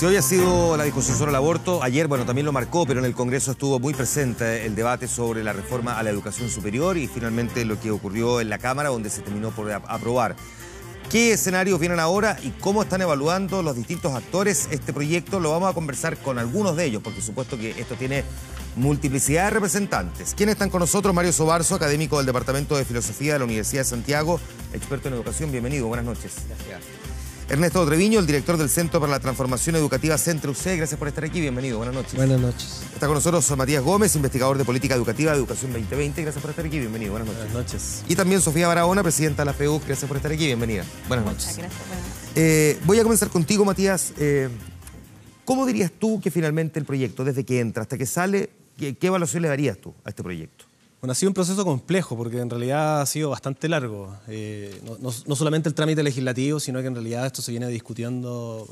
Si hoy ha sido la discusión sobre el aborto, ayer, bueno, también lo marcó, pero en el Congreso estuvo muy presente el debate sobre la reforma a la educación superior y finalmente lo que ocurrió en la Cámara, donde se terminó por aprobar. ¿Qué escenarios vienen ahora y cómo están evaluando los distintos actores este proyecto? Lo vamos a conversar con algunos de ellos, porque supuesto que esto tiene multiplicidad de representantes. ¿Quiénes están con nosotros? Mario Sobarzo, académico del Departamento de Filosofía de la Universidad de Santiago, experto en educación. Bienvenido, buenas noches. Gracias. Ernesto Treviño, el director del Centro para la Transformación Educativa Centro UC. Gracias por estar aquí, bienvenido, buenas noches. Buenas noches. Está con nosotros Matías Gómez, investigador de Política Educativa de Educación 2020. Gracias por estar aquí, bienvenido, buenas noches. Buenas noches. Y también Sofía Barahona, presidenta de la FEU, Gracias por estar aquí, bienvenida. Buenas noches. gracias. Eh, voy a comenzar contigo, Matías. Eh, ¿Cómo dirías tú que finalmente el proyecto, desde que entra hasta que sale, qué evaluación le darías tú a este proyecto? Bueno, ha sido un proceso complejo porque en realidad ha sido bastante largo. Eh, no, solamente el trámite legislativo, sino que en realidad esto se viene discutiendo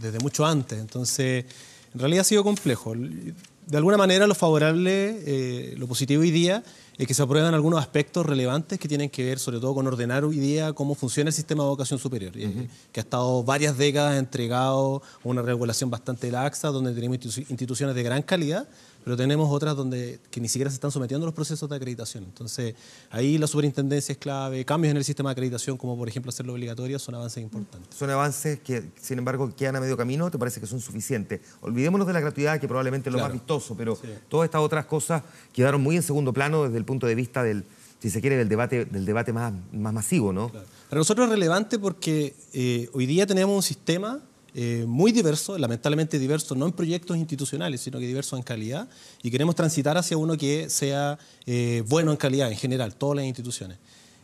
desde mucho antes. Entonces, en realidad ha sido complejo. De alguna manera lo favorable, eh, lo positivo hoy día es que se aprueban algunos aspectos relevantes que tienen que ver sobre todo con ordenar hoy día cómo funciona el sistema de educación superior, eh, que ha estado varias décadas entregado a una regulación bastante laxa, donde tenemos instituciones de gran calidad, pero tenemos otras donde que ni siquiera se están sometiendo a los procesos de acreditación. Entonces, ahí la superintendencia es clave, cambios en el sistema de acreditación, como por ejemplo hacerlo obligatorio, son avances importantes. Son avances que, sin embargo, quedan a medio camino, ¿te parece que son suficientes? Olvidémonos de la gratuidad, que probablemente es lo más vistoso, pero todas estas otras cosas quedaron muy en segundo plano desde el punto de vista del, si se quiere, del debate, del debate más, más masivo, ¿no? Para nosotros es relevante porque eh, hoy día tenemos un sistema eh, muy diverso, lamentablemente diverso no en proyectos institucionales, sino que diverso en calidad, y queremos transitar hacia uno que sea eh, bueno en calidad en general, todas las instituciones.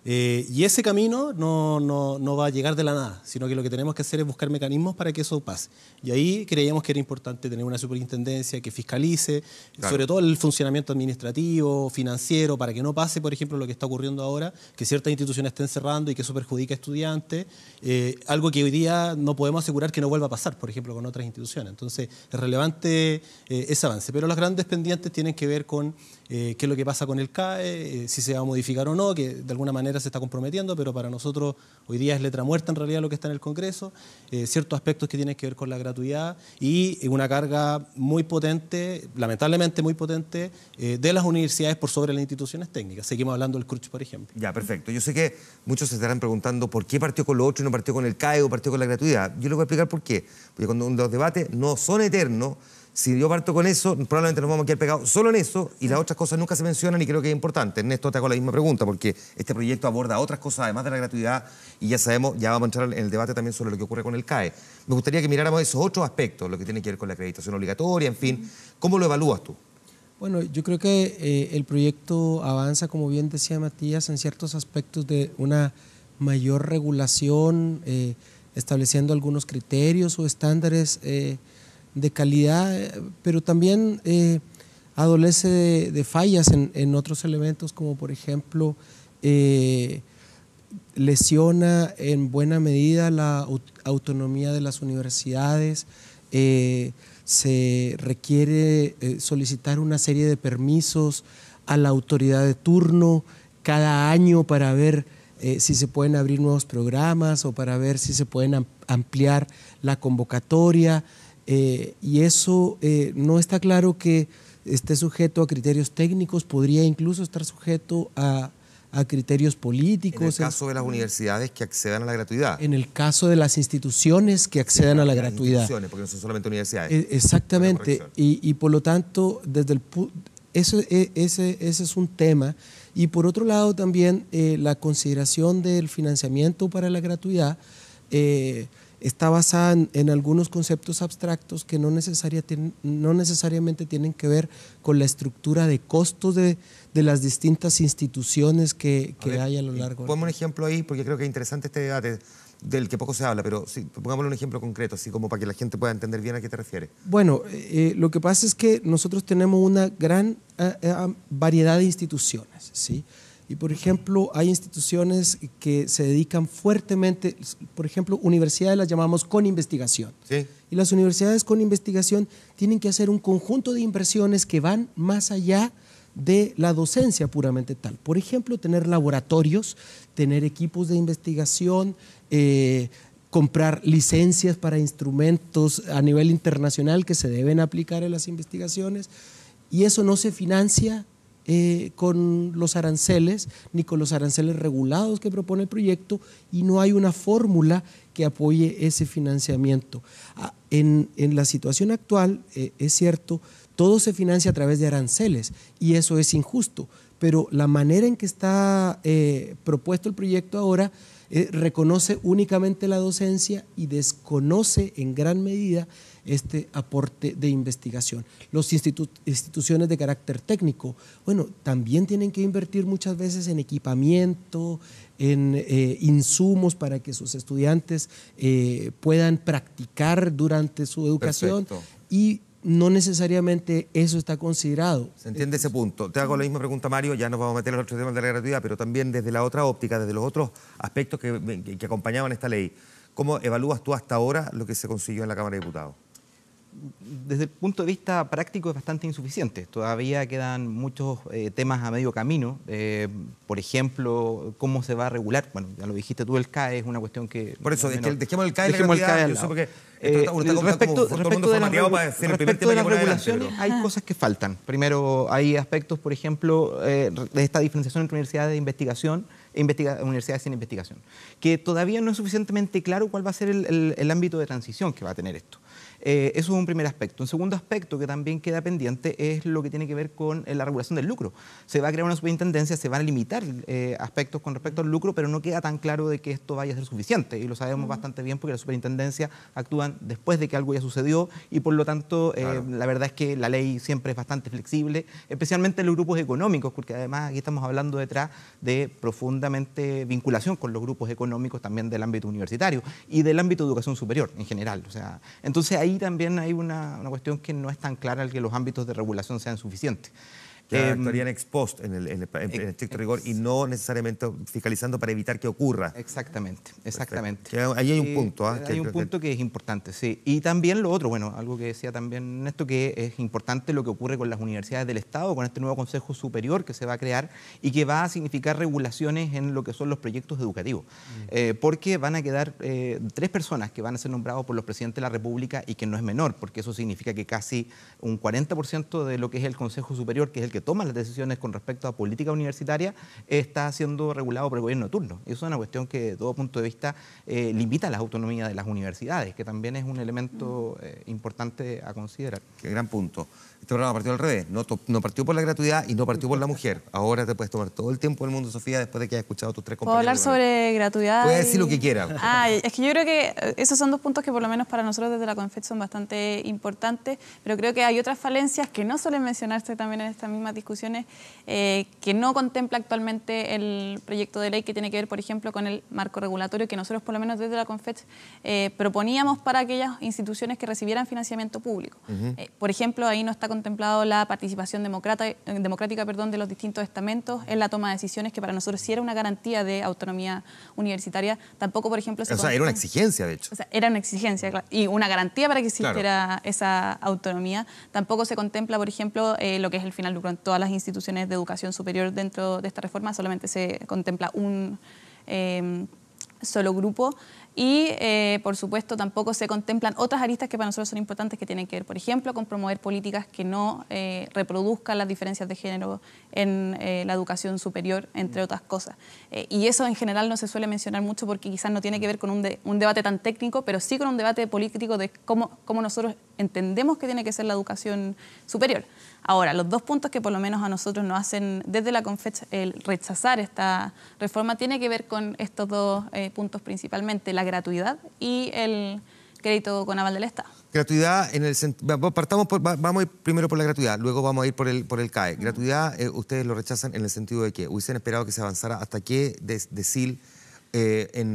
Eh, y ese camino no, no, va a llegar de la nada, sino que lo que tenemos que hacer es buscar mecanismos para que eso pase. Y ahí creíamos que era importante tener una superintendencia que fiscalice, sobre todo el funcionamiento administrativo, financiero, para que no pase, por ejemplo, lo que está ocurriendo ahora, que ciertas instituciones estén cerrando y que eso perjudica a estudiantes, eh, algo que hoy día no podemos asegurar que no vuelva a pasar, por ejemplo, con otras instituciones. Entonces, es relevante eh, ese avance. Pero los grandes pendientes tienen que ver con eh, qué es lo que pasa con el CAE, eh, si se va a modificar o no, que de alguna manera se está comprometiendo, pero para nosotros hoy día es letra muerta en realidad lo que está en el Congreso, eh, ciertos aspectos que tienen que ver con la gratuidad y una carga muy potente, lamentablemente muy potente, de las universidades por sobre las instituciones técnicas. Seguimos hablando del CRUCH, por ejemplo. Ya, perfecto. Yo sé que muchos se estarán preguntando por qué partió con lo otro y no partió con el CAE o partió con la gratuidad. Yo les voy a explicar por qué. Porque cuando los debates no son eternos, si yo parto con eso, probablemente nos vamos a quedar pegados solo en eso y las otras cosas nunca se mencionan y creo que es importante. Ernesto te hago la misma pregunta porque este proyecto aborda otras cosas además de la gratuidad y ya sabemos, ya vamos a entrar en el debate también sobre lo que ocurre con el CAE. Me gustaría que miráramos esos otros aspectos, lo que tiene que ver con la acreditación obligatoria, en fin. ¿Cómo lo evalúas tú? Bueno, yo creo que eh, el proyecto avanza, como bien decía Matías, en ciertos aspectos de una mayor regulación, eh, estableciendo algunos criterios o estándares. Eh, de calidad, eh, pero también eh, adolece de, fallas en, otros elementos, como por ejemplo eh, lesiona en buena medida la autonomía de las universidades, se requiere solicitar una serie de permisos a la autoridad de turno cada año para ver si se pueden abrir nuevos programas o para ver si se pueden ampliar la convocatoria. Eh, y eso eh, no está claro que esté sujeto a criterios técnicos, podría incluso estar sujeto a, criterios políticos. En el caso de las universidades que accedan a la gratuidad. En el caso de las instituciones que accedan a la gratuidad. Instituciones, porque no son solamente universidades. Eh, exactamente, y, por lo tanto, desde el eso, e, ese, ese es un tema. Y por otro lado, también la consideración del financiamiento para la gratuidad. Eh, está basada en, algunos conceptos abstractos que no, no, necesariamente tienen que ver con la estructura de costos de, las distintas instituciones que, que a hay a lo eh, largo. Ponme un ejemplo ahí, porque creo que es interesante este debate del que poco se habla, pero sí, pongámosle un ejemplo concreto, así como para que la gente pueda entender bien a qué te refieres. Bueno, eh, eh, lo que pasa es que nosotros tenemos una gran variedad de instituciones, ¿sí? sí y por ejemplo, hay instituciones que se dedican fuertemente, por ejemplo, universidades las llamamos con investigación. Y las universidades con investigación tienen que hacer un conjunto de inversiones que van más allá de la docencia puramente tal. Por ejemplo, tener laboratorios, tener equipos de investigación, eh, comprar licencias para instrumentos a nivel internacional que se deben aplicar en las investigaciones. Y eso no se financia eh, con los aranceles ni con los aranceles regulados que propone el proyecto y no hay una fórmula que apoye ese financiamiento. Ah, en, la situación actual, eh, es cierto, todo se financia a través de aranceles y eso es injusto, pero la manera en que está eh, propuesto el proyecto ahora eh, reconoce únicamente la docencia y desconoce en gran medida este aporte de investigación. Las instituciones de carácter técnico, bueno, también tienen que invertir muchas veces en equipamiento, en eh, insumos para que sus estudiantes eh, puedan practicar durante su educación no necesariamente eso está considerado. Se entiende ese punto. Te hago la misma pregunta, Mario, ya nos vamos a meter en los otros temas de la gratuidad, pero también desde la otra óptica, desde los otros aspectos que, que acompañaban esta ley. ¿Cómo evalúas tú hasta ahora lo que se consiguió en la Cámara de Diputados? desde el punto de vista práctico es bastante insuficiente. Todavía quedan muchos eh, temas a medio camino. Eh, por ejemplo, cómo se va a regular. Bueno, ya lo dijiste tú, el CAE es una cuestión que... Por eso, dejemos el CAE dejemos respecto, de las, regulaciones, hay ah. cosas que faltan. Primero, hay aspectos, por ejemplo, eh, de esta diferenciación entre universidades de investigación e universidades sin investigación, que todavía no es suficientemente claro cuál va a ser el ámbito de transición que va a tener esto. Eh, eso es un primer aspecto. Un segundo aspecto que también queda pendiente es lo que tiene que ver con eh, la regulación del lucro. Se va a crear una superintendencia, se van a limitar eh, aspectos con respecto al lucro, pero no queda tan claro de que esto vaya a ser suficiente. Y lo sabemos bastante bien porque la superintendencia actúan después de que algo ya sucedió y por lo tanto la verdad es que la ley siempre es bastante flexible, especialmente en los grupos económicos, porque además aquí estamos hablando detrás de profundamente vinculación con los grupos económicos también del ámbito universitario y del ámbito de educación superior en general. O sea, entonces ahí también hay una, una, cuestión que no es tan clara el que los ámbitos de regulación sean suficientes que estarían em, ex en, el, estricto rigor y no necesariamente fiscalizando para evitar que ocurra. Exactamente, exactamente. ahí hay un punto. ¿ah? ¿eh? Hay un punto que es importante, sí. Y también lo otro, bueno, algo que decía también Néstor, que es importante lo que ocurre con las universidades del Estado, con este nuevo Consejo Superior que se va a crear y que va a significar regulaciones en lo que son los proyectos educativos. Mm. Eh, porque van a quedar eh, tres personas que van a ser nombrados por los presidentes de la República y que no es menor, porque eso significa que casi un 40% de lo que es el Consejo Superior, que es el que que toma las decisiones con respecto a política universitaria está siendo regulado por el gobierno turno. Y eso es una cuestión que, de todo punto de vista, eh, limita la autonomía de las universidades, que también es un elemento eh, importante a considerar. Qué gran punto. Este programa partió al revés. No, no partió por la gratuidad y no partió por la mujer. Ahora te puedes tomar todo el tiempo del mundo, Sofía, después de que hayas escuchado tus tres compañeros. Puedo hablar sobre gratuidad. Puedes decir lo que quieras. es que yo creo que eh, esos son dos puntos que por lo menos para nosotros desde la CONFET son bastante importantes, pero creo que hay otras falencias que no suelen mencionarse también en estas mismas discusiones, eh, que no contempla actualmente el proyecto de ley que tiene que ver, por ejemplo, con el marco regulatorio que nosotros por lo menos desde la CONFET eh, proponíamos para aquellas instituciones que recibieran financiamiento público. por ejemplo, ahí no está contemplado la participación eh, democrática perdón, de los distintos estamentos en la toma de decisiones, que para nosotros sí era una garantía de autonomía universitaria. Tampoco, por ejemplo... Se era una exigencia, de hecho. era una exigencia y una garantía para que existiera esa autonomía. Tampoco se contempla, por ejemplo, eh, lo que es el final lucro en todas las instituciones de educación superior dentro de esta reforma, solamente se contempla un... Em, solo grupo y, eh, por supuesto, tampoco se contemplan otras aristas que para nosotros son importantes que tienen que ver, por ejemplo, con promover políticas que no eh, reproduzcan las diferencias de género en eh, la educación superior, entre otras cosas. y eso en general no se suele mencionar mucho porque quizás no tiene que ver con un, un debate tan técnico, pero sí con un debate político de cómo, cómo nosotros entendemos que tiene que ser la educación superior. Ahora, los dos puntos que por lo menos a nosotros nos hacen desde la confecha el rechazar esta reforma tiene que ver con estos dos eh, puntos principalmente, la gratuidad y el crédito con aval del Estado. Gratuidad en el partamos vamos primero por la gratuidad, luego vamos a ir por el por el CAE. Gratuidad eh, ustedes lo rechazan en el sentido de que hubiesen esperado que se avanzara hasta qué decil en,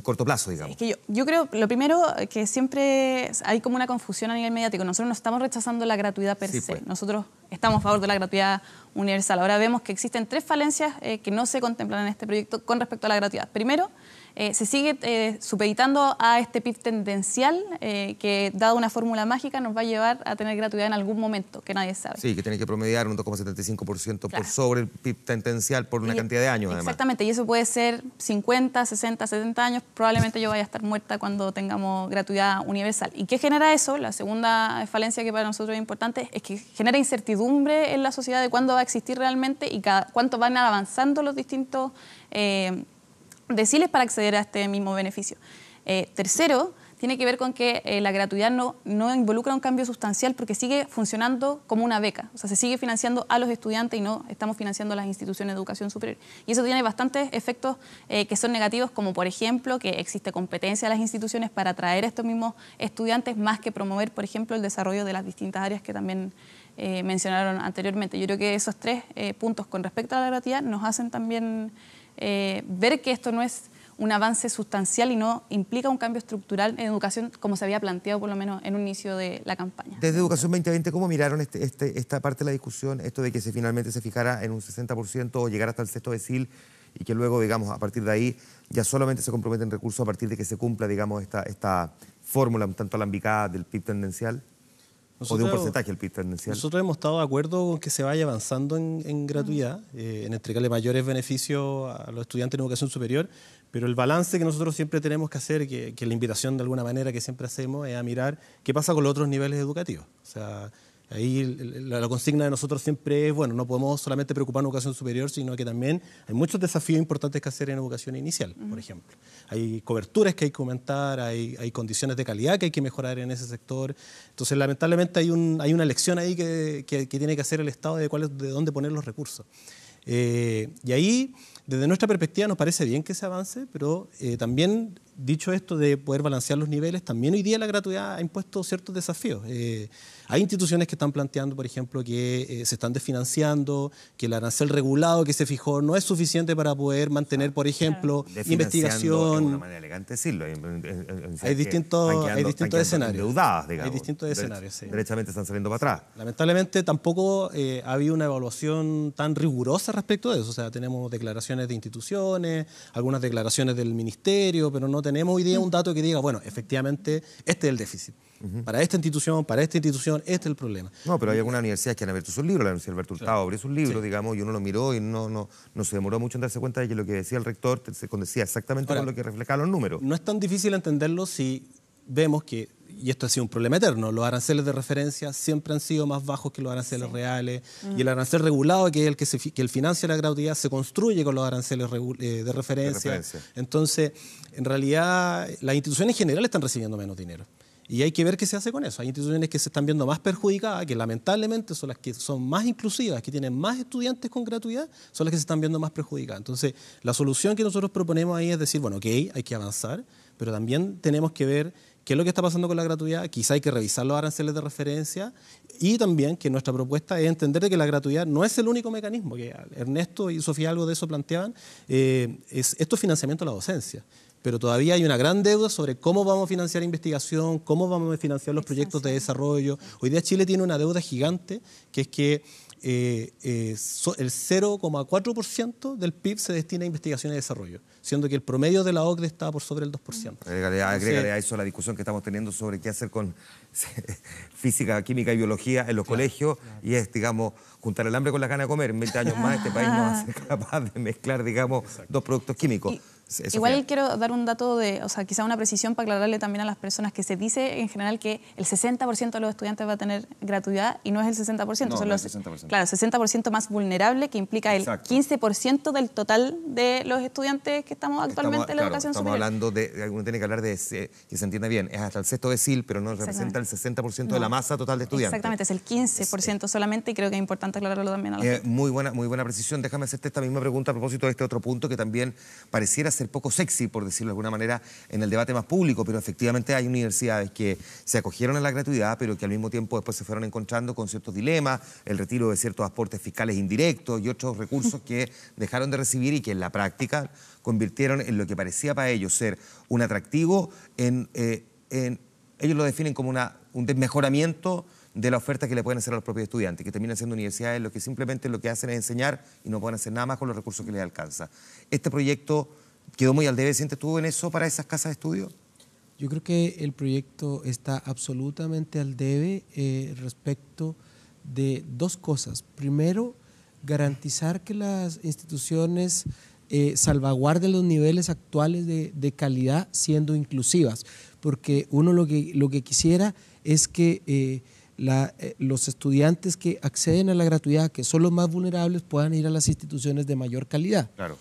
corto plazo, digamos. que yo, creo, lo primero, que siempre hay como una confusión a nivel mediático. Nosotros no estamos rechazando la gratuidad per se. Pues. Nosotros estamos a favor de la gratuidad universal. Ahora vemos que existen tres falencias eh, que no se contemplan en este proyecto con respecto a la gratuidad. Primero, eh, se sigue eh, supeditando a este PIB tendencial eh, que, dado una fórmula mágica, nos va a llevar a tener gratuidad en algún momento, que nadie sabe. Sí, que tiene que promediar un 2,75% por sobre el PIB tendencial por una cantidad de años, Exactamente, y eso puede ser 50, 60, 70 años. Probablemente yo vaya a estar muerta cuando tengamos gratuidad universal. ¿Y qué genera eso? La segunda falencia que para nosotros es importante es que genera incertidumbre en la sociedad de cuándo va a existir realmente y cada, cuánto van avanzando los distintos decirles para acceder a este mismo beneficio. Eh, tercero, tiene que ver con que eh, la gratuidad no, no involucra un cambio sustancial porque sigue funcionando como una beca, o sea, se sigue financiando a los estudiantes y no estamos financiando a las instituciones de educación superior. Y eso tiene bastantes efectos eh, que son negativos, como por ejemplo que existe competencia de las instituciones para atraer a estos mismos estudiantes más que promover, por ejemplo, el desarrollo de las distintas áreas que también mencionaron anteriormente. Yo creo que esos tres puntos con respecto a la gratuidad nos hacen también... Eh, ver que esto no es un avance sustancial y no implica un cambio estructural en educación como se había planteado por lo menos en un inicio de la campaña. Desde Educación 2020, ¿cómo miraron este, este, esta parte de la discusión, esto de que finalmente se fijara en un 60% o llegar hasta el sexto decil y que luego, digamos, a partir de ahí ya solamente se comprometen recursos a partir de que se cumpla, digamos, esta, esta fórmula un tanto alambicada del PIB tendencial? o de un porcentaje el PIB tendencial. Nosotros hemos estado de acuerdo con que se vaya avanzando en, en gratuidad, eh, en entregarle mayores beneficios a los estudiantes en educación superior, pero el balance que nosotros siempre tenemos que hacer, que, que la invitación de alguna manera que siempre hacemos, es a mirar qué pasa con los otros niveles educativos. O sea, Ahí la, consigna de nosotros siempre es, bueno, no podemos solamente preocuparnos en educación superior, sino que también hay muchos desafíos importantes que hacer en educación inicial, por ejemplo. Hay coberturas que hay que aumentar, hay, hay, condiciones de calidad que hay que mejorar en ese sector. Entonces, lamentablemente hay, un, hay una lección ahí que, que, tiene que hacer el Estado de, cuál de dónde poner los recursos. Eh, y ahí, desde nuestra perspectiva, nos parece bien que se avance, pero eh, también dicho esto de poder balancear los niveles, también hoy día la gratuidad ha impuesto ciertos desafíos. Eh, hay instituciones que están planteando, por ejemplo, que eh, se están desfinanciando, que el arancel regulado que se fijó no es suficiente para poder mantener, por ejemplo, ah, investigación. de una manera elegante decirlo. Hay, distintos, escenarios. Deudadas, digamos. Hay distintos escenarios, sí. Derechamente están saliendo para atrás. Lamentablemente tampoco eh, ha habido una evaluación tan rigurosa respecto a eso. O sea, tenemos declaraciones de instituciones, algunas declaraciones del ministerio, pero no tenemos tenemos hoy día mm. un dato que diga, bueno, efectivamente, este es el déficit. Para esta institución, para esta institución, este es el problema. No, pero hay algunas universidades que han abierto sus libros. La Universidad Alberto Hurtado abrió sus libros, digamos, y uno lo miró y no, no, no se demoró mucho en darse cuenta de que lo que decía el rector se condecía exactamente con lo que reflejaban los números. No es tan difícil entenderlo si vemos que y esto ha sido un problema eterno, los aranceles de referencia siempre han sido más bajos que los aranceles reales mm. y el arancel regulado, que es el que, se, financia la gratuidad, se construye con los aranceles eh, de referencia. de referencia. Entonces, en realidad, las instituciones en general están recibiendo menos dinero. Y hay que ver qué se hace con eso. Hay instituciones que se están viendo más perjudicadas, que lamentablemente son las que son más inclusivas, que tienen más estudiantes con gratuidad, son las que se están viendo más perjudicadas. Entonces, la solución que nosotros proponemos ahí es decir, bueno, ok, hay que avanzar, pero también tenemos que ver qué es lo que está pasando con la gratuidad, quizá hay que revisar los aranceles de referencia y también que nuestra propuesta es entender que la gratuidad no es el único mecanismo, que Ernesto y Sofía algo de eso planteaban, eh, es, esto es financiamiento a la docencia pero todavía hay una gran deuda sobre cómo vamos a financiar investigación, cómo vamos a financiar los proyectos de desarrollo. Hoy día Chile tiene una deuda gigante, que es que eh, eh, el 0,4% del PIB se destina a investigación y desarrollo, siendo que el promedio de la OCDE está por sobre el 2%. Agregale a eso la discusión que estamos teniendo sobre qué hacer con física, química y biología en los colegios y es, digamos, juntar el hambre con la gana de comer. En 20 años más este país no va a ser capaz de mezclar, digamos, dos productos químicos. Igual quiero dar un dato de, o sea, quizá una precisión para aclararle también a las personas que se dice en general que el 60% de los estudiantes va a tener gratuidad y no es el 60%, no, son los, el 60%. claro, 60% más vulnerable que implica el 15% del total de los estudiantes que estamos actualmente en la educación educación estamos hablando de, uno tiene que hablar de, que se entiende bien, es hasta el sexto decil, pero no representa el 60% de la masa total de estudiantes. Exactamente, es el 15% solamente y creo que es importante aclararlo también a la eh, Muy buena, muy buena precisión. Déjame hacerte esta misma pregunta a propósito de este otro punto que también pareciera ser ser poco sexy, por decirlo de alguna manera, en el debate más público, pero efectivamente hay universidades que se acogieron a la gratuidad, pero que al mismo tiempo después se fueron encontrando con ciertos dilemas, el retiro de ciertos aportes fiscales indirectos y otros recursos que dejaron de recibir y que en la práctica convirtieron en lo que parecía para ellos ser un atractivo, en, eh, ellos lo definen como un desmejoramiento de la oferta que le pueden hacer a los propios estudiantes, que terminan siendo universidades lo que simplemente lo que hacen es enseñar y no pueden hacer nada más con los recursos que les alcanza. Este proyecto ¿Quedó muy al debe, sientes tú, en eso para esas casas de estudio? Yo creo que el proyecto está absolutamente al debe eh, respecto de dos cosas. Primero, garantizar que las instituciones eh, salvaguarden los niveles actuales de, calidad siendo inclusivas, porque uno lo que, lo que quisiera es que eh, los estudiantes que acceden a la gratuidad, que son los más vulnerables, puedan ir a las instituciones de mayor calidad. Claro.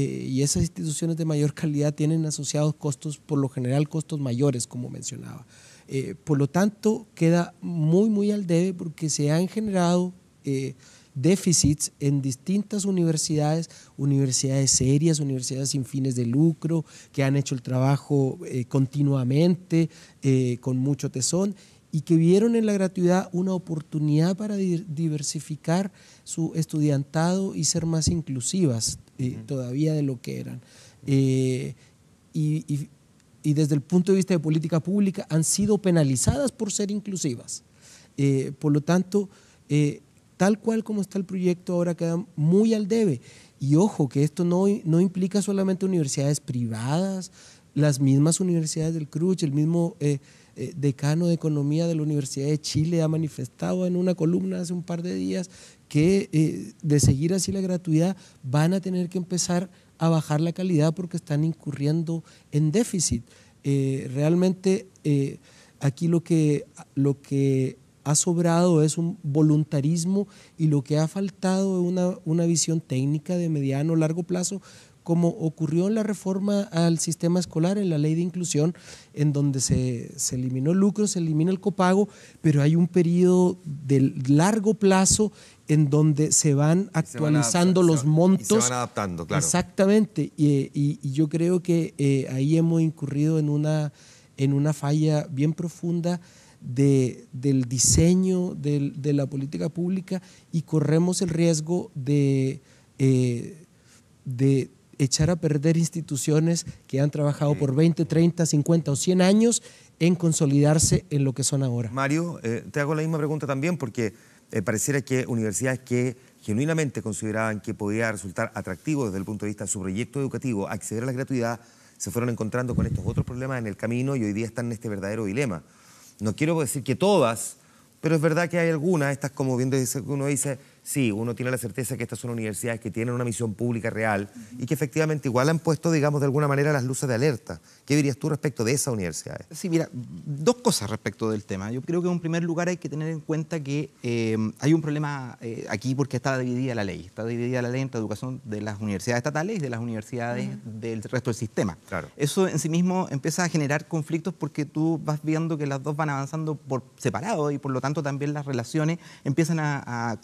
Eh, y esas instituciones de mayor calidad tienen asociados costos, por lo general costos mayores, como mencionaba. Eh, por lo tanto, queda muy, muy al debe porque se han generado eh, déficits en distintas universidades, universidades serias, universidades sin fines de lucro, que han hecho el trabajo continuamente, con mucho tesón y que vieron en la gratuidad una oportunidad para diversificar su estudiantado y ser más inclusivas, todavía de lo que eran. Eh, y, desde el punto de vista de política pública han sido penalizadas por ser inclusivas. Eh, por lo tanto, eh, tal cual como está el proyecto ahora queda muy al debe. Y ojo, que esto no, no implica solamente universidades privadas, las mismas universidades del CRUCH, el mismo decano de Economía de la Universidad de Chile ha manifestado en una columna hace un par de días que eh, de seguir así la gratuidad van a tener que empezar a bajar la calidad porque están incurriendo en déficit. Eh, realmente eh, aquí lo que, lo que ha sobrado es un voluntarismo y lo que ha faltado es una, una visión técnica de mediano o largo plazo como ocurrió en la reforma al sistema escolar, en la ley de inclusión, en donde se, eliminó el lucro, se elimina el copago, pero hay un periodo de largo plazo en donde se van actualizando los montos. se van adaptando, claro. Exactamente, y, yo creo que eh, ahí hemos incurrido en una, en una falla bien profunda. del diseño de la política pública y corremos el riesgo de eh, echar a perder instituciones que han trabajado por 20, 30, 50 o 100 años en consolidarse en lo que son ahora. Mario, eh, te hago la misma pregunta también porque eh, pareciera que universidades que genuinamente consideraban que podía resultar atractivo desde el punto de vista de su proyecto educativo acceder a la gratuidad, se fueron encontrando con estos otros problemas en el camino y hoy día están en este verdadero dilema. No quiero decir que todas, pero es verdad que hay algunas, estas como bien uno dice, sí, uno tiene la certeza que estas son universidades que tienen una misión pública real y que efectivamente igual han puesto, digamos, de alguna manera las luces de alerta. ¿Qué dirías tú respecto de esas universidades? Sí, mira, dos cosas respecto del tema. Yo creo que en primer lugar hay que tener en cuenta que eh, hay un problema eh, aquí porque está dividida la ley. Está dividida la ley entre educación de las universidades estatales y de las universidades del resto del sistema. Claro. Eso en sí mismo empieza a generar conflictos porque tú vas viendo que las dos van avanzando por separado y por lo tanto también las relaciones empiezan a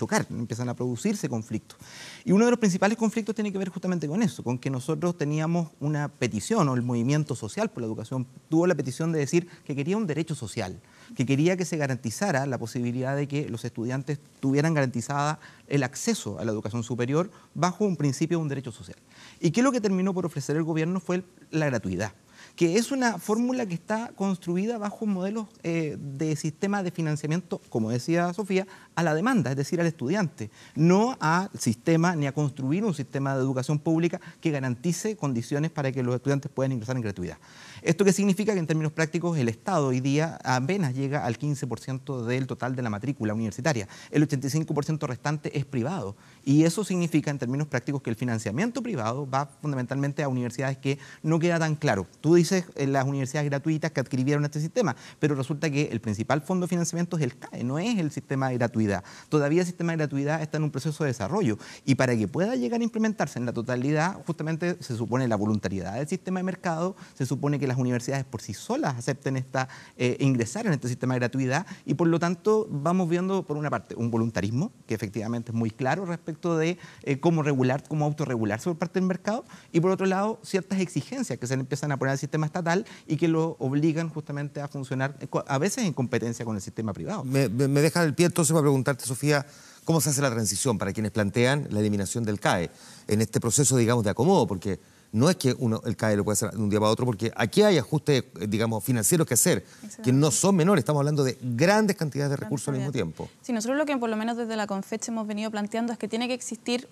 chocar, empiezan a producirse conflictos. Y uno de los principales conflictos tiene que ver justamente con eso, con que nosotros teníamos una petición, o el movimiento social por la educación tuvo la petición de decir que quería un derecho social, que quería que se garantizara la posibilidad de que los estudiantes tuvieran garantizada el acceso a la educación superior bajo un principio de un derecho social. ¿Y que lo que terminó por ofrecer el gobierno fue la gratuidad que es una fórmula que está construida bajo modelos modelo eh, de sistema de financiamiento, como decía Sofía, a la demanda, es decir, al estudiante, no al sistema ni a construir un sistema de educación pública que garantice condiciones para que los estudiantes puedan ingresar en gratuidad. ¿Esto qué significa? Que en términos prácticos el Estado hoy día apenas llega al 15% del total de la matrícula universitaria. El 85% restante es privado y eso significa, en términos prácticos, que el financiamiento privado va fundamentalmente a universidades que no queda tan claro. Tú dices eh, las universidades gratuitas que adquirieron este sistema, pero resulta que el principal fondo de financiamiento es el CAE, no es el sistema de gratuidad. Todavía el sistema de gratuidad está en un proceso de desarrollo y para que pueda llegar a implementarse en la totalidad, justamente se supone la voluntariedad del sistema de mercado, se supone que las universidades por sí solas acepten esta, eh, ingresar en este sistema de gratuidad y por lo tanto vamos viendo, por una parte, un voluntarismo que efectivamente es muy claro respecto de eh, cómo regular, cómo autorregularse por parte del mercado, y por otro lado, ciertas exigencias que se empiezan a poner al sistema estatal y que lo obligan justamente a funcionar a veces en competencia con el sistema privado. Me, me, deja el pie entonces para preguntarte, Sofía, ¿cómo se hace la transición para quienes plantean la eliminación del CAE en este proceso, digamos, de acomodo? Porque no es que uno, el CAE lo puede hacer de un día para otro, porque aquí hay ajustes, eh, digamos, financieros que hacer, que no son menores, estamos hablando de grandes cantidades de recursos al mismo tiempo. Sí, nosotros lo que por lo menos desde la CONFECH hemos venido planteando es que tiene que existir,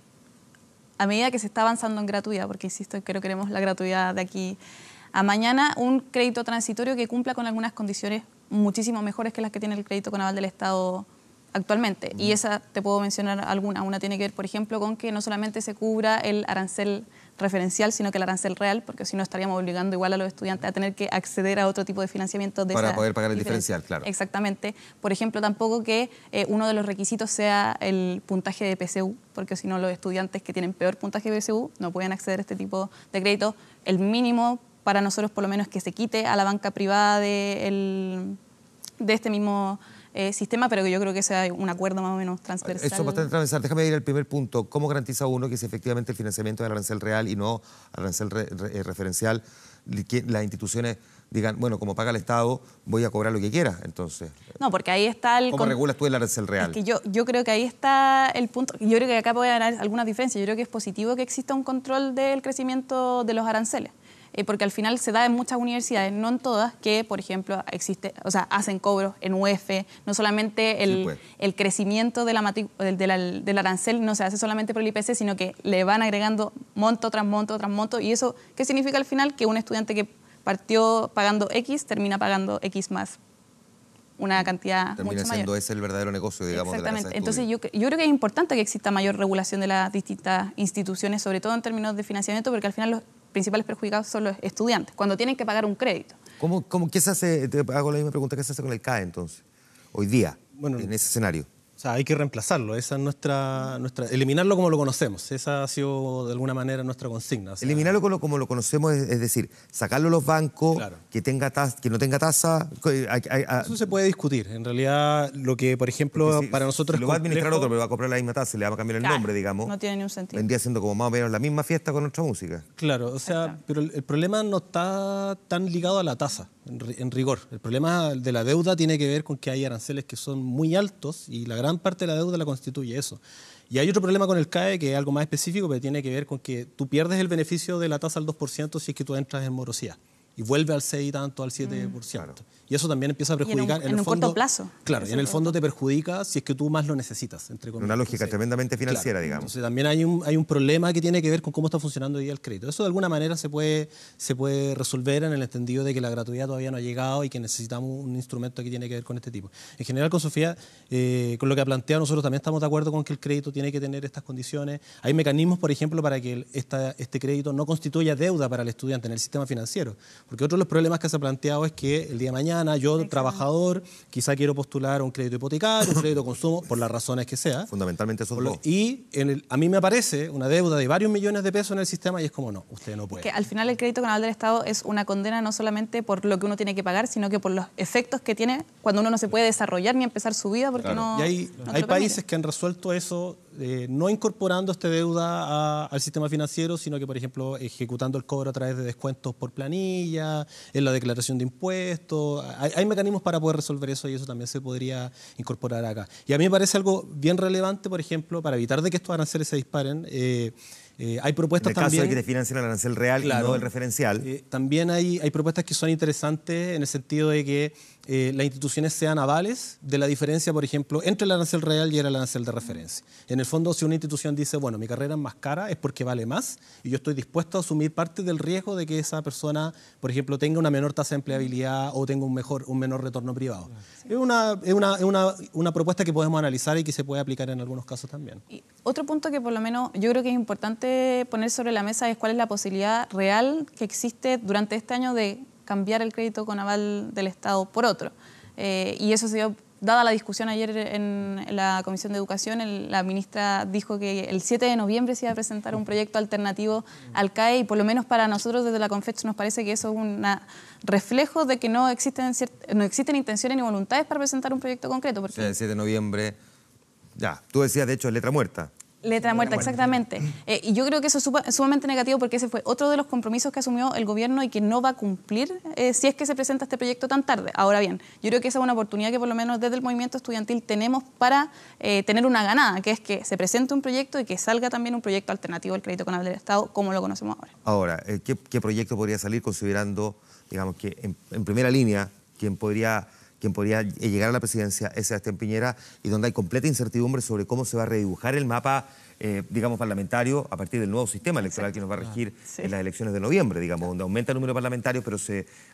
a medida que se está avanzando en gratuidad, porque insisto, creo que queremos la gratuidad de aquí a mañana, un crédito transitorio que cumpla con algunas condiciones muchísimo mejores que las que tiene el crédito con aval del Estado actualmente. Y esa te puedo mencionar alguna. Una tiene que ver, por ejemplo, con que no solamente se cubra el arancel referencial, sino que el arancel real, porque si no estaríamos obligando igual a los estudiantes a tener que acceder a otro tipo de financiamiento. De Para poder pagar el diferencial, claro. Exactamente. Por ejemplo, tampoco que eh, uno de los requisitos sea el puntaje de PSU, porque si no los estudiantes que tienen peor puntaje de PSU no pueden acceder a este tipo de crédito. El mínimo para nosotros por lo menos que se quite a la banca privada de este mismo eh, sistema, pero que yo creo que sea un acuerdo más o menos transversal. Eso bastante transversal. Déjame ir al primer punto. ¿Cómo garantiza uno que si efectivamente el financiamiento es arancel real y no arancel eh, referencial, las instituciones digan, bueno, como paga el Estado, voy a cobrar lo que quiera, entonces. No, porque ahí está el... ¿Cómo regulas tú el arancel real? que yo, yo creo que ahí está el punto. Yo creo que acá puede haber algunas diferencias. Yo creo que es positivo que exista un control del crecimiento de los aranceles. Eh, porque al final se da en muchas universidades, no en todas, que, por ejemplo, existe, o sea, hacen cobros en UF, e e. no solamente el, crecimiento de la del, del, arancel no se hace solamente por el IPC, sino que le van agregando monto tras monto tras monto, y eso, ¿qué significa al final? Que un estudiante que partió pagando X termina pagando X más una mm. cantidad Termina siendo ese el verdadero negocio, digamos. Exactamente. Entonces yo, yo, creo que es importante que exista mayor regulación de las distintas instituciones, sobre todo en términos de financiamiento, porque al final los, principales perjudicados son los estudiantes, cuando tienen que pagar un crédito. ¿Cómo, cómo qué se hace, te hago la misma pregunta, qué se hace con el CAE entonces, hoy día, en ese escenario? O sea, hay que reemplazarlo, esa es nuestra, nuestra... Eliminarlo como lo conocemos, esa ha sido de alguna manera nuestra consigna. eliminarlo como lo, conocemos, es, decir, sacarlo a los bancos, que, tenga que no tenga tasa... Eh, ah, Eso se puede discutir, en realidad lo que, por ejemplo, para nosotros... lo va a administrar otro, pero va a comprar la misma tasa, le va a cambiar el nombre, digamos. No tiene ningún sentido. Vendría siendo como más o menos la misma fiesta con nuestra música. Claro, o sea, pero el problema no está tan ligado a la tasa, en, en rigor. El problema de la deuda tiene que ver con que hay aranceles que son muy altos y la gran gran parte de la deuda la constituye eso. Y hay otro problema con el CAE que es algo más específico, que tiene que ver con que tú pierdes el beneficio de la tasa al 2% si es que tú entras en morosidad y vuelve al 6 y tanto, al 7%. Mm. Y eso también empieza a perjudicar. en, un, corto plazo. Claro, y en el fondo te perjudica si es que tú más lo necesitas. Entre comillas, Una lógica tremendamente financiera, digamos. también hay un, hay un problema que tiene que ver con cómo está funcionando hoy día el crédito. Eso de alguna manera se puede, se puede resolver en el entendido de que la gratuidad todavía no ha llegado y que necesitamos un instrumento que tiene que ver con este tipo. En general, con Sofía, eh, con lo que ha planteado, nosotros también estamos de acuerdo con que el crédito tiene que tener estas condiciones. Hay mecanismos, por ejemplo, para que este crédito no constituya deuda para el estudiante en el sistema financiero. Porque otro de los problemas que se ha planteado es que el día de mañana yo, trabajador, quizá quiero postular un crédito hipotecario, un crédito consumo, por las razones que sea. Fundamentalmente esos Y a mí me aparece una deuda de varios millones de pesos en el sistema y es como, no, usted no puede. al final el crédito canal del Estado es una condena no solamente por lo que uno tiene que pagar, sino que por los efectos que tiene cuando uno no se puede desarrollar ni empezar su vida porque no... Y hay, hay países que han resuelto eso eh, no incorporando esta deuda al sistema financiero, sino que, por ejemplo, ejecutando el cobro a través de descuentos por planilla, en la declaración de impuestos. Hay, mecanismos para poder resolver eso y eso también se podría incorporar acá. Y a mí me parece algo bien relevante, por ejemplo, para evitar de que estos aranceles se disparen. Eh, eh, hay propuestas en el caso de que te financien el arancel real y no el referencial. también hay propuestas que son interesantes en el sentido de que eh, las instituciones sean avales de la diferencia, por ejemplo, entre el arancel real y el arancel de referencia. En el fondo, si una institución dice, bueno, mi carrera es más cara, es porque vale más y yo estoy dispuesto a asumir parte del riesgo de que esa persona, por ejemplo, tenga una menor tasa de empleabilidad o tenga un, mejor, un menor retorno privado. Es, una, es, una, es una, una, propuesta que podemos analizar y que se puede aplicar en algunos casos también. otro punto que por lo menos yo creo que es importante poner sobre la mesa es cuál es la posibilidad real que existe durante este año de cambiar el crédito con aval del Estado por otro. Eh, y eso se dio, dada la discusión ayer en la Comisión de Educación, la ministra dijo que el 7 de noviembre se iba a presentar un proyecto alternativo al CAE y por lo menos para nosotros desde la CONFECH nos parece que eso es un reflejo de que no existen, no existen intenciones ni voluntades para presentar un proyecto concreto. Porque... el 7 de noviembre, ya, tú decías de hecho letra muerta. Letra muerta, exactamente. Eh, y yo creo que eso es sumamente negativo porque ese fue otro de los compromisos que asumió el gobierno y que no va a cumplir eh, si es que se presenta este proyecto tan tarde. Ahora bien, yo creo que esa es una oportunidad que por lo menos desde el movimiento estudiantil tenemos para eh, tener una ganada, que es que se presente un proyecto y que salga también un proyecto alternativo al crédito canal del Estado como lo conocemos ahora. Ahora, ¿qué, proyecto podría salir considerando, digamos, que en, en primera línea, quien podría quien podría eh, llegar a la presidencia es Sebastián Piñera y donde hay completa incertidumbre sobre cómo se va a redibujar el mapa, eh, digamos, parlamentario a partir del nuevo sistema electoral que nos va a regir en las elecciones de noviembre, digamos, donde aumenta el número de parlamentarios, pero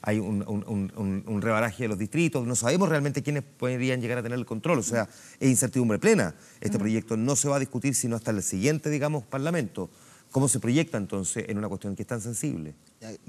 hay un, rebaraje de los distritos, no sabemos realmente quiénes podrían llegar a tener el control, o sea, es incertidumbre plena. Este proyecto no se va a discutir sino hasta el siguiente, digamos, parlamento. ¿Cómo se proyecta entonces en una cuestión que es tan sensible?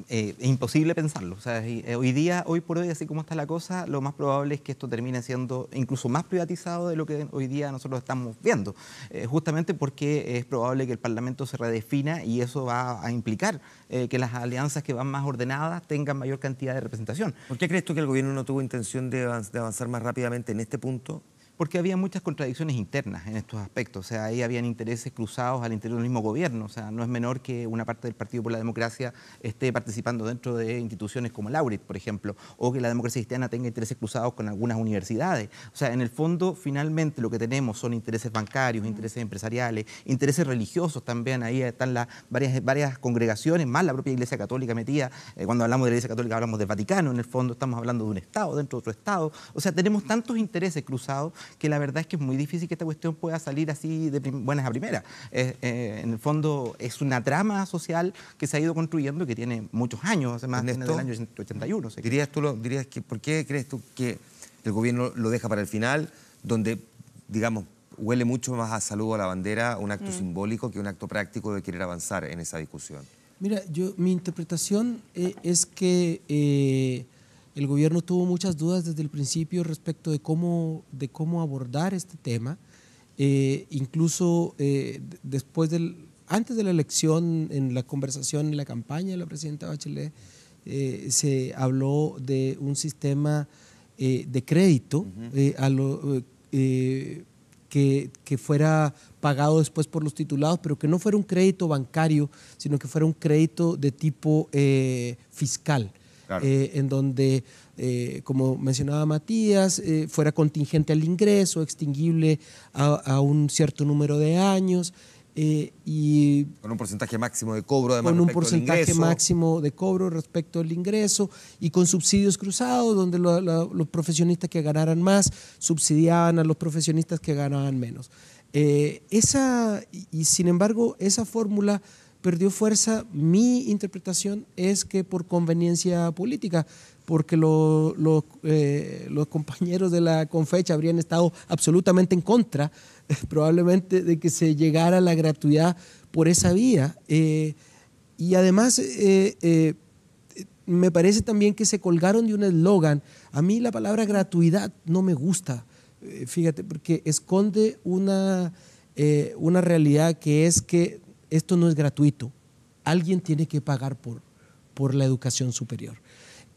Eh, es imposible pensarlo. sea, eh, hoy día, hoy por hoy, así como está la cosa, lo más probable es que esto termine siendo incluso más privatizado de lo que hoy día nosotros estamos viendo. Eh, justamente porque es probable que el Parlamento se redefina y eso va a implicar que las alianzas que van más ordenadas tengan mayor cantidad de representación. ¿Por qué crees tú que el gobierno no tuvo intención de avanzar más rápidamente en este punto? porque había muchas contradicciones internas en estos aspectos. O sea, ahí habían intereses cruzados al interior del mismo gobierno. O sea, no es menor que una parte del Partido por la Democracia esté participando dentro de instituciones como Laurit, por ejemplo, o que la democracia cristiana tenga intereses cruzados con algunas universidades. O sea, en el fondo, finalmente lo que tenemos son intereses bancarios, intereses empresariales, intereses religiosos también. Ahí están las varias, varias congregaciones, más la propia Iglesia Católica metida. Eh, cuando hablamos de la Iglesia Católica hablamos del Vaticano, en el fondo estamos hablando de un Estado, dentro de otro Estado. O sea, tenemos tantos intereses cruzados que la verdad es que es muy difícil que esta cuestión pueda salir así de buenas a primeras. Eh, en el fondo es una trama social que se ha ido construyendo y que tiene muchos años, hace más el año 81. ¿Dirías tú, lo, dirías que, por qué crees tú que el gobierno lo deja para el final, donde, digamos, huele mucho más a saludo a la bandera, un acto mm. simbólico que un acto práctico de querer avanzar en esa discusión? Mira, yo, mi interpretación eh, es que eh, el gobierno tuvo muchas dudas desde el principio respecto de cómo, de cómo abordar este tema. Eh, incluso eh, después del, antes de la elección, en la conversación, en la campaña de la presidenta Bachelet, eh, se habló de un sistema de crédito que, que, fuera pagado después por los titulados, pero que no fuera un crédito bancario, sino que fuera un crédito de tipo fiscal eh, en donde, eh, como mencionaba Matías, eh, fuera contingente al ingreso, extinguible a, un cierto número de años. y con un porcentaje máximo de cobro, además. Con un porcentaje máximo de cobro respecto al ingreso y con subsidios cruzados, donde los profesionistas que ganaran más subsidiaban a los profesionistas que ganaban menos. esa, y sin embargo, esa fórmula perdió fuerza, mi interpretación es que por conveniencia política, porque eh, los compañeros de la confecha habrían estado absolutamente en contra, probablemente, de que se llegara a la gratuidad por esa vía. Eh, y además, eh, me parece también que se colgaron de un eslogan. A mí la palabra gratuidad no me gusta, fíjate, porque esconde una, una realidad que es que esto no es gratuito. Alguien tiene que pagar por, por la educación superior.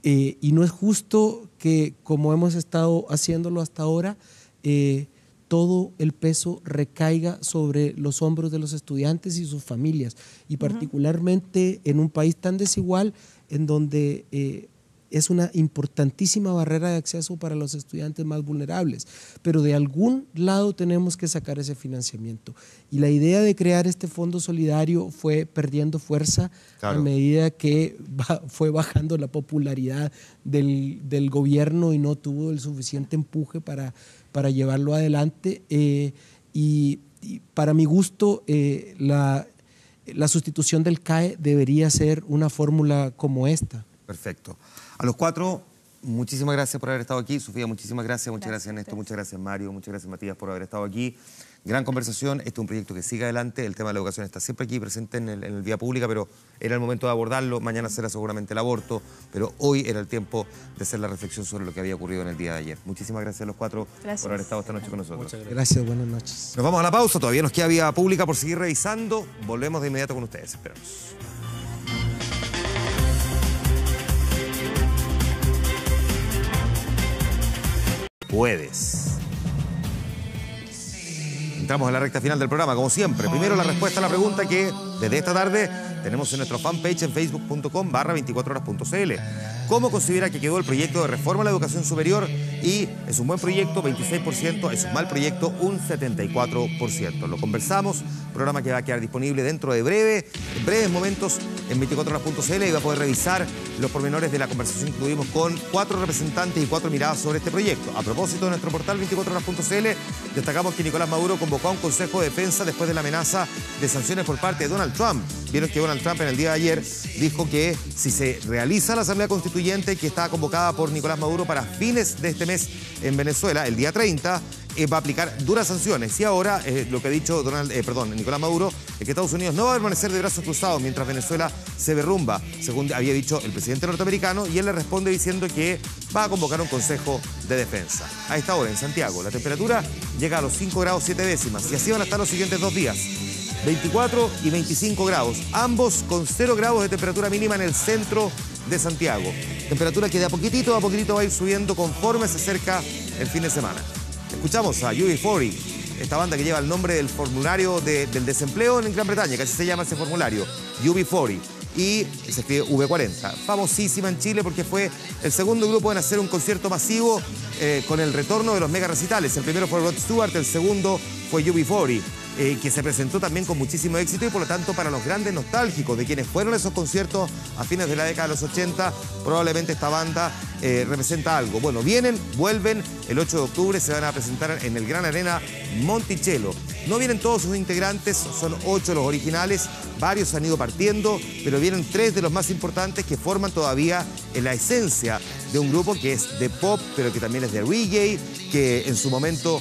Eh, y no es justo que, como hemos estado haciéndolo hasta ahora, eh, todo el peso recaiga sobre los hombros de los estudiantes y sus familias, y particularmente en un país tan desigual en donde eh, es una importantísima barrera de acceso para los estudiantes más vulnerables, pero de algún lado tenemos que sacar ese financiamiento. Y la idea de crear este fondo solidario fue perdiendo fuerza a medida que fue bajando la popularidad del, gobierno y no tuvo el suficiente empuje para, para llevarlo adelante. Eh, y, para mi gusto, eh, la, la sustitución del CAE debería ser una fórmula como esta. Perfecto. A los cuatro, muchísimas gracias por haber estado aquí. Sofía, muchísimas gracias. Muchas gracias, Ernesto. Muchas gracias, Mario. Muchas gracias, Matías, por haber estado aquí. Gran conversación. Este es un proyecto que sigue adelante. El tema de la educación está siempre aquí presente en el, día vía pública, pero era el momento de abordarlo. Mañana será seguramente el aborto, pero hoy era el tiempo de hacer la reflexión sobre lo que había ocurrido en el día de ayer. Muchísimas gracias a los cuatro por haber estado esta noche con nosotros. Muchas gracias. gracias. Buenas noches. Nos vamos a la pausa. Todavía nos queda vía pública por seguir revisando. Volvemos de inmediato con ustedes. Esperamos. puedes. Entramos en la recta final del programa, como siempre. Primero la respuesta a la pregunta que desde esta tarde tenemos en nuestra fanpage en facebook.com barra 24horas.cl. ¿Cómo considera que quedó el proyecto de reforma a la educación superior? Y es un buen proyecto, 26%, es un mal proyecto, un 74%. Lo conversamos, programa que va a quedar disponible dentro de breve, breves momentos en 24horas.cl y va a poder revisar los pormenores de la conversación que tuvimos con cuatro representantes y cuatro miradas sobre este proyecto. A propósito de nuestro portal 24horas.cl, destacamos que Nicolás Maduro convocó a un Consejo de Defensa después de la amenaza de sanciones por parte de Donald Trump. Vieron que Donald Trump en el día de ayer dijo que si se realiza la Asamblea Constituyente que está convocada por Nicolás Maduro para fines de este mes en Venezuela, el día 30, eh, va a aplicar duras sanciones. Y ahora, eh, lo que ha dicho Donald, eh, perdón, Nicolás Maduro, es que Estados Unidos no va a permanecer de brazos cruzados mientras Venezuela se derrumba, según había dicho el presidente norteamericano, y él le responde diciendo que va a convocar un consejo de defensa. A esta hora, en Santiago, la temperatura llega a los 5 grados 7 décimas, y así van a estar los siguientes dos días. 24 y 25 grados, ambos con 0 grados de temperatura mínima en el centro de Santiago. Temperatura que de a poquitito a poquitito va a ir subiendo conforme se acerca el fin de semana. Escuchamos a UB40, esta banda que lleva el nombre del formulario del desempleo en Gran Bretaña, que se llama ese formulario, UB40. Y se escribe V40, famosísima en Chile porque fue el segundo grupo en hacer un concierto masivo eh, con el retorno de los mega recitales. El primero fue Rod Stewart, el segundo fue UB40. Eh, que se presentó también con muchísimo éxito y por lo tanto para los grandes nostálgicos de quienes fueron a esos conciertos a fines de la década de los 80, probablemente esta banda eh, representa algo. Bueno, vienen, vuelven, el 8 de octubre se van a presentar en el Gran Arena Monticello. No vienen todos sus integrantes, son ocho los originales, varios han ido partiendo, pero vienen tres de los más importantes que forman todavía la esencia de un grupo que es de pop, pero que también es de reggae, que en su momento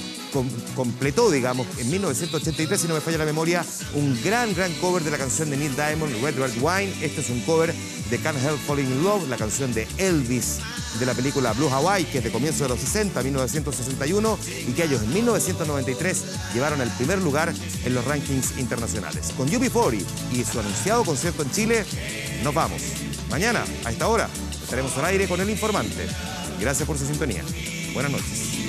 completó, digamos, en 1983, si no me falla la memoria, un gran, gran cover de la canción de Neil Diamond, Red Red Wine. Este es un cover de Can't Help Falling in Love, la canción de Elvis de la película Blue Hawaii, que es de comienzo de los 60, 1961, y que ellos en 1993 llevaron al primer lugar en los rankings internacionales. Con UB40 y su anunciado concierto en Chile, nos vamos. Mañana, a esta hora, estaremos al aire con el informante. Gracias por su sintonía. Buenas noches.